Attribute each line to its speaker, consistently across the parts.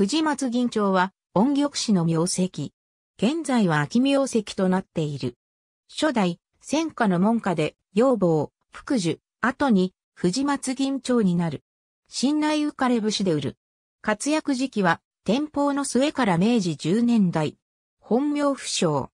Speaker 1: 藤松銀町は、音玉市の名跡。現在は秋名跡となっている。初代、戦火の門下で、養望、福寿、後に、藤松銀町になる。新内浮かれ節で売る。活躍時期は、天保の末から明治10年代。本名不詳。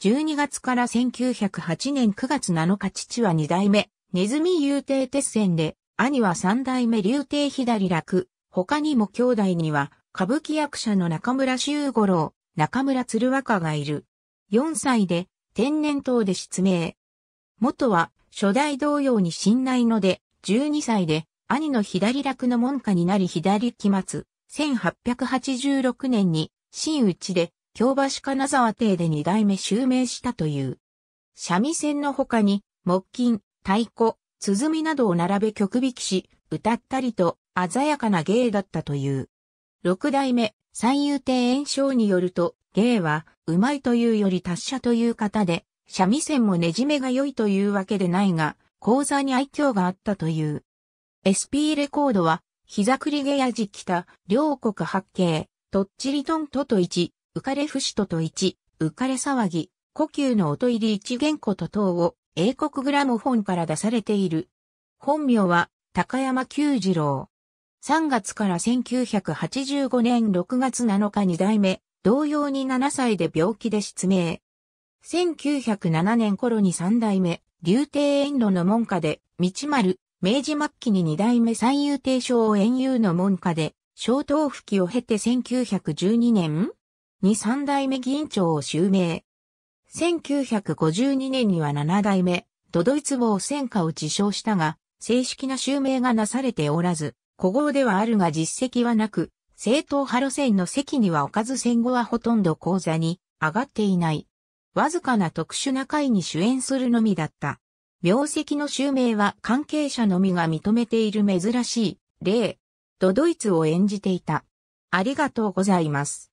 Speaker 1: 12月から1908年9月7日父は二代目、ネズミ遊亭鉄線で、兄は三代目竜亭左楽。他にも兄弟には、歌舞伎役者の中村修五郎、中村鶴若がいる。4歳で天然痘で失明。元は初代同様に信頼ので、12歳で兄の左楽の門下になり左期末、1886年に新内で京橋金沢邸で二代目襲名したという。三味線の他に木琴、太鼓、鼓などを並べ曲引きし、歌ったりと鮮やかな芸だったという。六代目、三遊亭炎章によると、芸は、うまいというより達者という方で、三味線もねじめが良いというわけでないが、講座に愛嬌があったという。SP レコードは、膝栗毛やじた、両国八景、とっちりとんとと一、浮かれ不死とと一、浮かれ騒ぎ、呼吸の音入り一元古と等を、英国グラム本から出されている。本名は、高山久次郎。3月から1985年6月7日2代目、同様に7歳で病気で失明。1907年頃に3代目、竜亭遠路の門下で、道丸、明治末期に2代目三遊亭昇遠遊の門下で、小東吹きを経て1912年に3代目議員長を襲名。1952年には7代目、ドドイツ坊戦果を受称したが、正式な襲名がなされておらず、古豪ではあるが実績はなく、正統派路線の席には置かず戦後はほとんど講座に上がっていない。わずかな特殊な会に主演するのみだった。名跡の襲名は関係者のみが認めている珍しい例。ドドイツを演じていた。ありがとうございます。